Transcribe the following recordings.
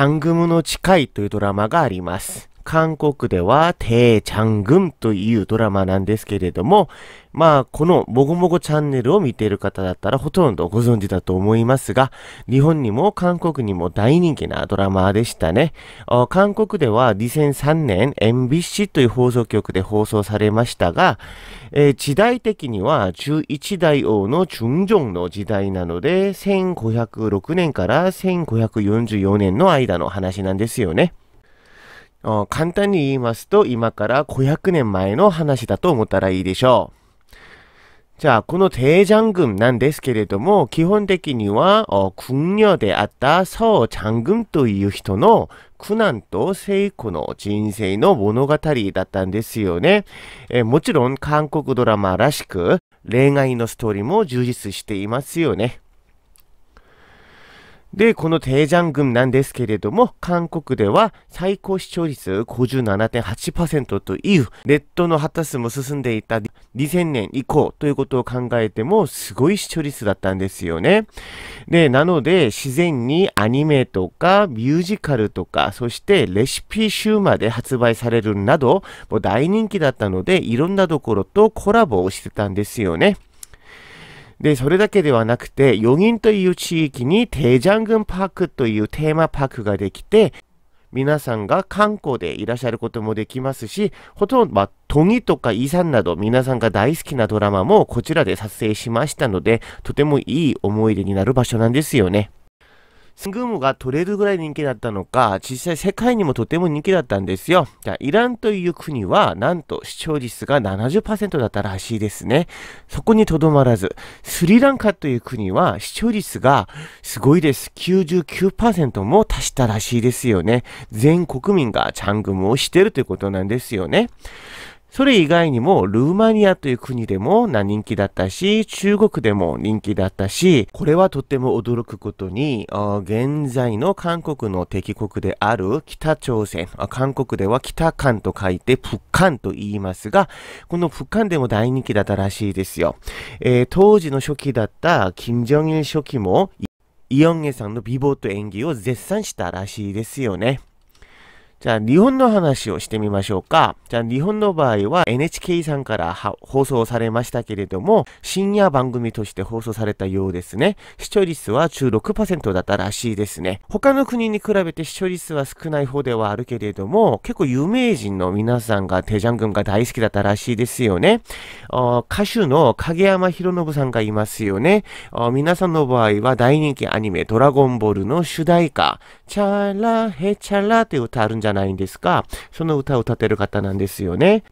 タングムの誓いというドラマがあります。韓国では、てーちゃん軍というドラマなんですけれども、まあ、このもごもごチャンネルを見ている方だったらほとんどご存知だと思いますが、日本にも韓国にも大人気なドラマでしたね。韓国では2003年 MBC という放送局で放送されましたが、えー、時代的には11代王の中正の時代なので、1506年から1544年の間の話なんですよね。簡単に言いますと、今から500年前の話だと思ったらいいでしょう。じゃあ、このテージャン軍なんですけれども、基本的には、軍女であった宋ちゃ軍という人の苦難と成功の人生の物語だったんですよね。えもちろん、韓国ドラマらしく、恋愛のストーリーも充実していますよね。で、このテージャン軍なんですけれども、韓国では最高視聴率57.8%という、ネットの発達も進んでいた2000年以降ということを考えても、すごい視聴率だったんですよね。で、なので、自然にアニメとかミュージカルとか、そしてレシピ集まで発売されるなど、もう大人気だったので、いろんなところとコラボをしてたんですよね。で、それだけではなくて、4人という地域にテジャングンパークというテーマパークができて、皆さんが観光でいらっしゃることもできますし、ほとんど、まあ、トギとかイサンなど皆さんが大好きなドラマもこちらで撮影しましたので、とてもいい思い出になる場所なんですよね。スグムが取れるぐらい人気だったのか、実際世界にもとても人気だったんですよ。じゃあ、イランという国は、なんと視聴率が70%だったらしいですね。そこにとどまらず、スリランカという国は視聴率がすごいです。99%も達したらしいですよね。全国民がチャングムをしてるということなんですよね。それ以外にも、ルーマニアという国でも人気だったし、中国でも人気だったし、これはとても驚くことに、現在の韓国の敵国である北朝鮮、韓国では北韓と書いて、북韓と言いますが、この북韓でも大人気だったらしいですよ。えー、当時の初期だった金正日初期も、イ・ヨンゲさんの美貌と演技を絶賛したらしいですよね。じゃあ、日本の話をしてみましょうか。じゃあ、日本の場合は NHK さんから放送されましたけれども、深夜番組として放送されたようですね。視聴率は16%だったらしいですね。他の国に比べて視聴率は少ない方ではあるけれども、結構有名人の皆さんがテジャン軍が大好きだったらしいですよね。歌手の影山博信さんがいますよね。皆さんの場合は大人気アニメドラゴンボールの主題歌、チャラヘチャラって歌あるんじゃゃないんですか。その歌を歌ってる方なんですよね。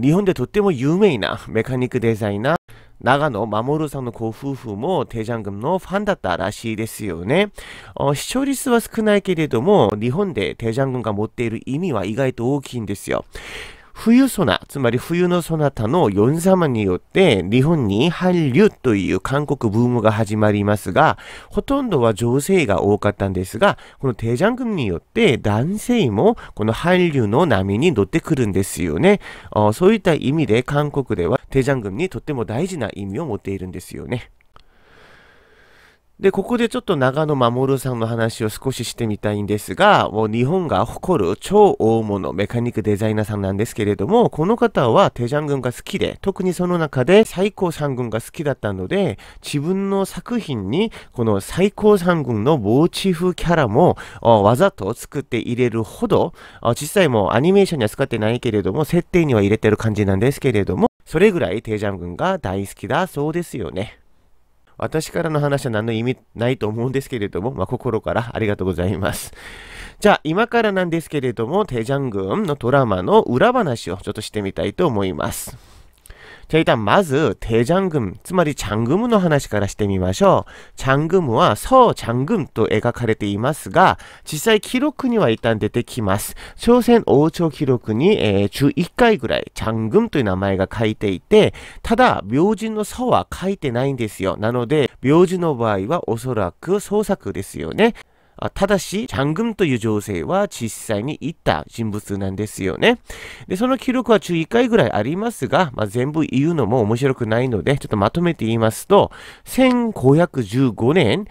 日本でとっても有名なメカニックデザイナー、長野守さんのご夫婦もテジャン軍のファンだったらしいですよね。視聴率は少ないけれども、日本でテジャン軍が持っている意味は意外と大きいんですよ。冬ソナ、つまり冬のソナタの4様によって日本に韓流という韓国ブームが始まりますが、ほとんどは女性が多かったんですが、このテジャン君によって男性もこの韓流の波に乗ってくるんですよね。そういった意味で韓国ではテジャン君にとっても大事な意味を持っているんですよね。で、ここでちょっと長野守さんの話を少ししてみたいんですが、もう日本が誇る超大物メカニックデザイナーさんなんですけれども、この方はテジャン軍が好きで、特にその中で最高三軍が好きだったので、自分の作品にこの最高三軍のモーチーフキャラもわざと作って入れるほど、実際もうアニメーションには使ってないけれども、設定には入れてる感じなんですけれども、それぐらいテジャン軍が大好きだそうですよね。私からの話は何の意味ないと思うんですけれども、まあ、心からありがとうございます。じゃあ、今からなんですけれども、テジャン軍のドラマの裏話をちょっとしてみたいと思います。じゃあ一旦まず대장금つまり장금の話からしてみましょう。장금は서장금と描かれていますが、実際記録には一旦出てきます。朝鮮王朝記録に、えー、11回ぐらい장금という名前が書いていて、ただ病人の서は書いてないんですよ。なので、明人の場合はおそらく創作ですよね。ただし、チャングンという女性は実際に行った人物なんですよね。で、その記録は中1回ぐらいありますが、まあ、全部言うのも面白くないので、ちょっとまとめて言いますと、1515年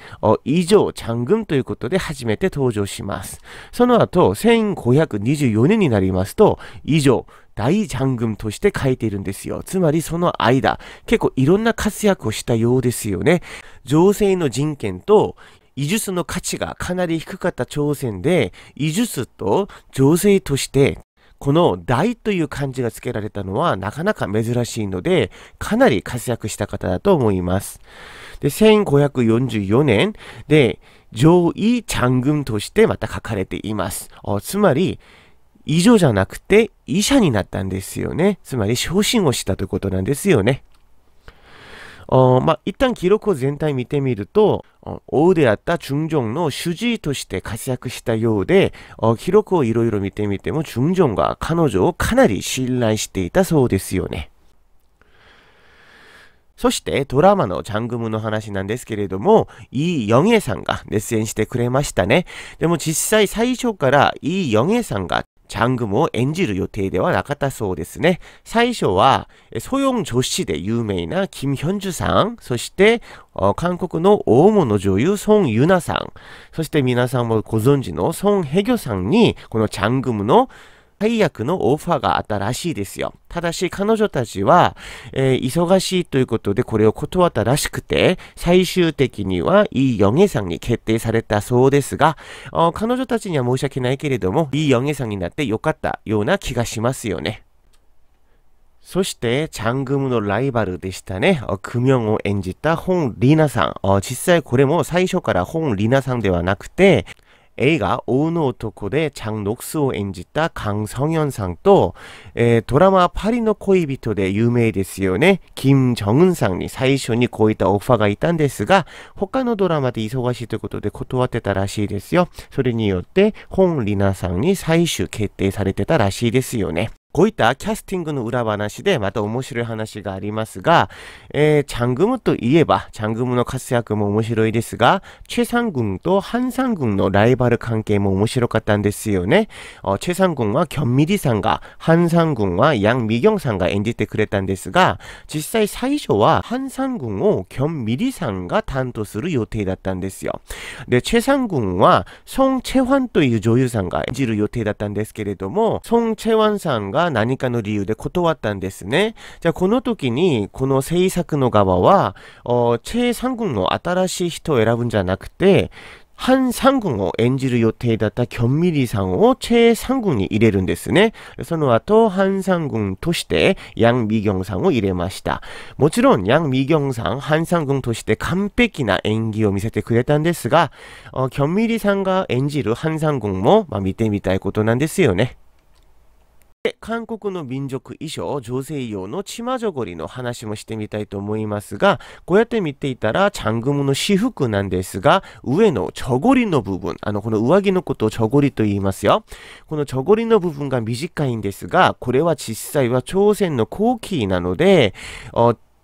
以上チャングンということで初めて登場します。その後、1524年になりますと、以上、大ジャンンとして書いているんですよ。つまりその間、結構いろんな活躍をしたようですよね。女性の人権と医術の価値がかなり低かった朝鮮で、医術と情勢として、この大という漢字が付けられたのはなかなか珍しいので、かなり活躍した方だと思います。で、1544年で、上位ン軍としてまた書かれています。つまり、以上じゃなくて医者になったんですよね。つまり昇進をしたということなんですよね。まあ、一旦記録を全体見てみると、王であった純正の主治医として活躍したようで、記録をいろ見てみても純正が彼女をかなり信頼していたそうですよね。そしてドラマのジャングムの話なんですけれども、イ・ヨンエさんが熱演してくれましたね。でも実際最初からイ・ヨンエさんがチャングムを演じる予定ではなかったそうですね。最初は、ソヨン女子で有名なキム・ヒョンジュさん、そして、韓国の大物女優ソン・ユナさん、そして皆さんもご存知のソン・ヘギョさんに、このチャングムの配役のオファーがあったらしいですよ。ただし彼女たちは、えー、忙しいということでこれを断ったらしくて、最終的にはイ・ヨンゲさんに決定されたそうですが、彼女たちには申し訳ないけれども、イ・ヨンゲさんになって良かったような気がしますよね。そして、チャングムのライバルでしたね。クミョンを演じた本リナさん。実際これも最初から本リナさんではなくて、映画「大の男」でャン・장クスを演じた강ヨンさんと、ドラマ「パリの恋人」で有名ですよね金正恩さんに最初にこういったオファーがいたんですが他のドラマで忙しいということで断ってたらしいですよそれによって本里奈さんに最終決定されてたらしいですよねこういったキャスティングの裏話でまた面白い話がありますが、えー、チャングムといえば、チャングムの活躍も面白いですが、チェサン軍とハンサン軍のライバル関係も面白かったんですよね。チェサン軍はキョンミリさんが、ハンサン軍はヤンミギョンさんが演じてくれたんですが、実際最初はハンサン軍をキョンミリさんが担当する予定だったんですよ。で、チェサン軍はソン・チェンという女優さんが演じる予定だったんですけれども、ソン・チェンさんが何かの理由で断ったんですね。じゃあこの時にこの制作の側は、チェ・サン軍の新しい人を選ぶんじゃなくて、ハン・サン軍を演じる予定だったキョンミリさんをチェ・サン軍に入れるんですね。その後、ハン・サン軍としてヤン・ミギョンさんを入れました。もちろん、ヤン・ミギョンさん、ハン・サン軍として完璧な演技を見せてくれたんですが、キョンミリさんが演じるハン・サン軍も、まあ、見てみたいことなんですよね。で韓国の民族衣装、女性用のチマジョゴリの話もしてみたいと思いますが、こうやって見ていたら、チャングムの私服なんですが、上のチョゴリの部分、あの、この上着のことをチョゴリと言いますよ。このチョゴリの部分が短いんですが、これは実際は朝鮮の後期なので、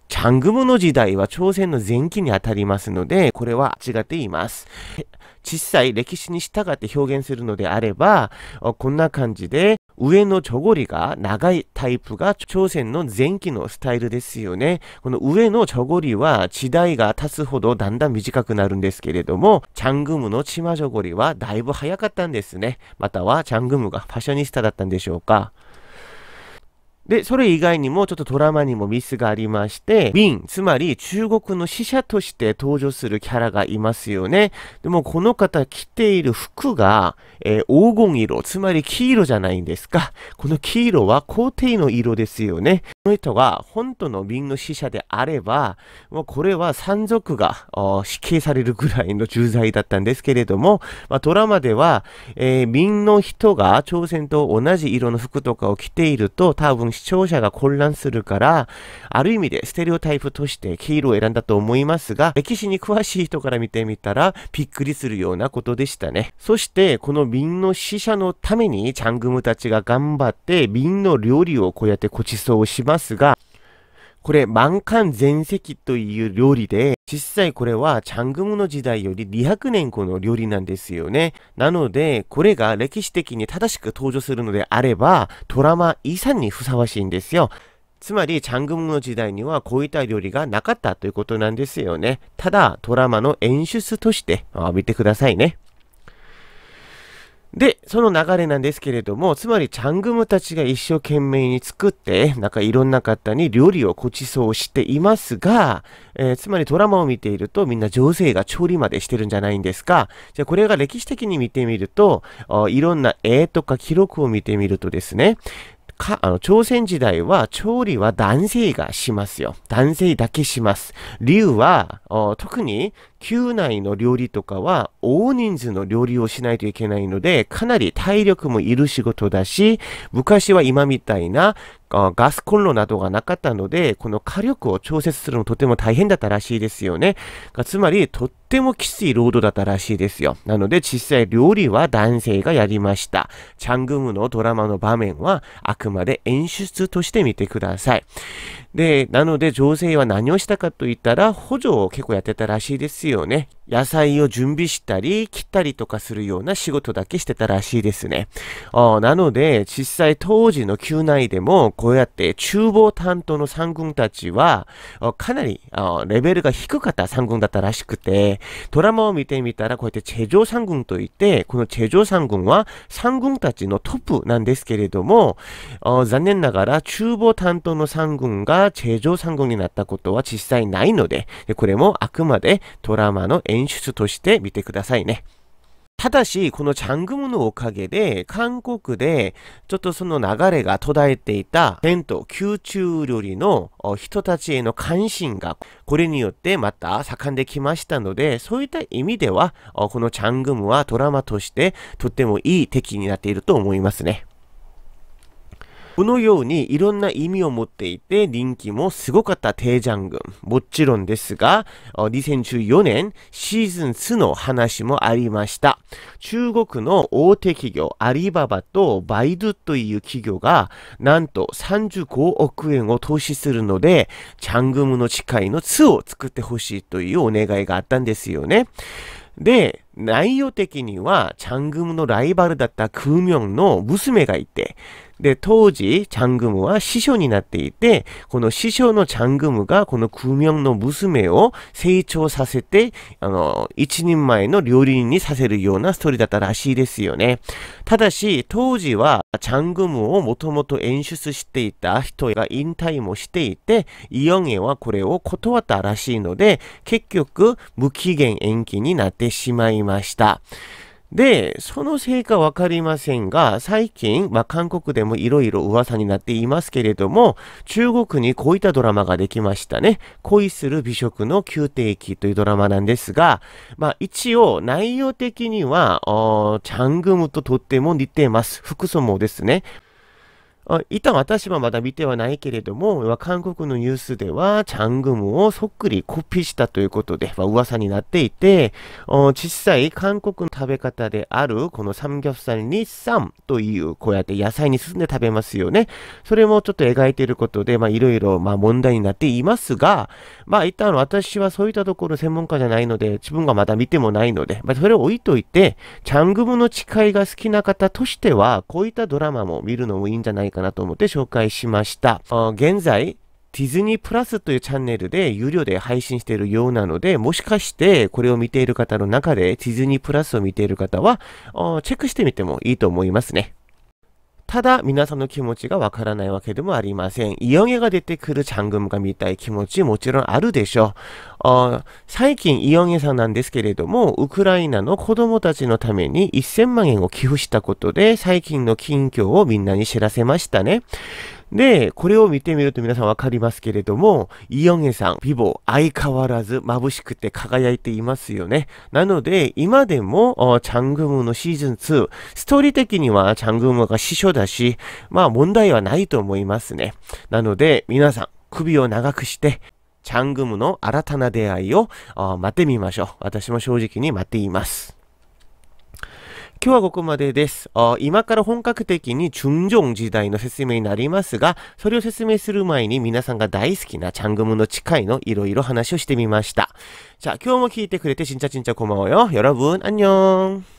チャングムの時代は朝鮮の前期にあたりますので、これは違っています。実際歴史に従って表現するのであれば、こんな感じで、上のチョゴリが長いタイプが朝鮮の前期のスタイルですよね。この上のチョゴリは時代が経つほどだんだん短くなるんですけれども、チャングムのチマジョゴリはだいぶ早かったんですね。またはチャングムがファッショニスタだったんでしょうか。で、それ以外にもちょっとドラマにもミスがありまして、瓶ン、つまり中国の使者として登場するキャラがいますよね。でもこの方着ている服が、えー、黄金色、つまり黄色じゃないんですか。この黄色は皇帝の色ですよね。この人が本当の民の死者であれば、もうこれは山賊が死刑されるぐらいの重罪だったんですけれども、まあ、ドラマでは、えー、民の人が朝鮮と同じ色の服とかを着ていると、多分視聴者が混乱するから、ある意味でステレオタイプとして黄色を選んだと思いますが、歴史に詳しい人から見てみたら、びっくりするようなことでしたね。そして、この民の死者のために、チャングムたちが頑張って、民の料理をこうやってご馳走をしまますが、これ、満漢全席という料理で、実際これはチャングムの時代より200年後の料理なんですよね。なので、これが歴史的に正しく登場するのであれば、ドラマ遺産にふさわしいんですよ。つまり、チャングムの時代にはこういった料理がなかったということなんですよね。ただ、ドラマの演出として見てくださいね。で、その流れなんですけれども、つまりチャングムたちが一生懸命に作って、なんかいろんな方に料理をご馳走していますが、えー、つまりドラマを見ているとみんな女性が調理までしてるんじゃないんですか。じゃあこれが歴史的に見てみると、いろんな絵とか記録を見てみるとですね、か、あの、朝鮮時代は調理は男性がしますよ。男性だけします。理由は、特に宮内の料理とかは大人数の料理をしないといけないので、かなり体力もいる仕事だし、昔は今みたいなガスコンロなどがなかったので、この火力を調節するのとても大変だったらしいですよね。つまり、とってもきつい労働だったらしいですよ。なので、実際料理は男性がやりました。チャングムのドラマの場面はあくまで演出として見てください。で、なので女性は何をしたかと言ったら、補助を結構やってたらしいですよ。よね。野菜を準備したり、切ったりとかするような仕事だけしてたらしいですね。あなので、実際当時の旧内でも、こうやって厨房担当の三軍たちは、かなりレベルが低かった三軍だったらしくて、ドラマを見てみたら、こうやってチェジョ三軍といって、このチェジョ三軍は三軍たちのトップなんですけれども、残念ながら厨房担当の三軍がチェジョ三軍になったことは実際ないので、でこれもあくまでドララマの演出として見てくださいね。ただし、このチャングムのおかげで、韓国で、ちょっとその流れが途絶えていた、伝統、宮中料理の人たちへの関心が、これによってまた盛んできましたので、そういった意味では、このチャングムはドラマとして、とってもいい敵になっていると思いますね。このようにいろんな意味を持っていて、人気もすごかったテジャン軍。もちろんですが、2014年シーズン2の話もありました。中国の大手企業アリババとバイドゥという企業が、なんと35億円を投資するので、チャングムの誓いの2を作ってほしいというお願いがあったんですよね。で、内容的には、チャングムのライバルだったクーミョンの娘がいて、で、当時、チャングムは師匠になっていて、この師匠のチャングムが、この苦名の娘を成長させて、あの、一人前の料理人にさせるようなストーリーだったらしいですよね。ただし、当時は、チャングムをもともと演出していた人が引退もしていて、イヨンエはこれを断ったらしいので、結局、無期限延期になってしまいました。で、そのせいかわかりませんが、最近、まあ、韓国でもいろいろ噂になっていますけれども、中国にこういったドラマができましたね。恋する美食の宮廷記というドラマなんですが、まあ、一応、内容的には、チャングムととっても似てます。服装もですね。一旦私はまだ見てはないけれども、韓国のニュースでは、チャングムをそっくりコピーしたということで、まあ、噂になっていて、実際、韓国の食べ方である、この三ムギョプサルにサムという、こうやって野菜に進んで食べますよね。それもちょっと描いていることで、いろいろ、問題になっていますが、まあ、一旦私はそういったところ専門家じゃないので、自分がまだ見てもないので、まあ、それを置いといて、チャングムの誓いが好きな方としては、こういったドラマも見るのもいいんじゃないかかなと思って紹介しました。現在、ディズニープラスというチャンネルで有料で配信しているようなので、もしかしてこれを見ている方の中でディズニープラスを見ている方は、チェックしてみてもいいと思いますね。ただ、皆さんの気持ちがわからないわけでもありません。イオンゲが出てくるジャングムが見たい気持ちもちろんあるでしょう。最近、イオンゲさんなんですけれども、ウクライナの子供たちのために1000万円を寄付したことで、最近の近況をみんなに知らせましたね。で、これを見てみると皆さんわかりますけれども、イヨンゲさん、ピボ、相変わらず眩しくて輝いていますよね。なので、今でも、チャングムのシーズン2、ストーリー的にはチャングムが師匠だし、まあ問題はないと思いますね。なので、皆さん、首を長くして、チャングムの新たな出会いを待ってみましょう。私も正直に待っています。今日はここまでです。今から本格的に純正時代の説明になりますが、それを説明する前に皆さんが大好きなチャングムの誓いのいろいろ話をしてみました。じゃあ今日も聞いてくれて、ちんち짜ち짜고마워 요。 여러분ーん。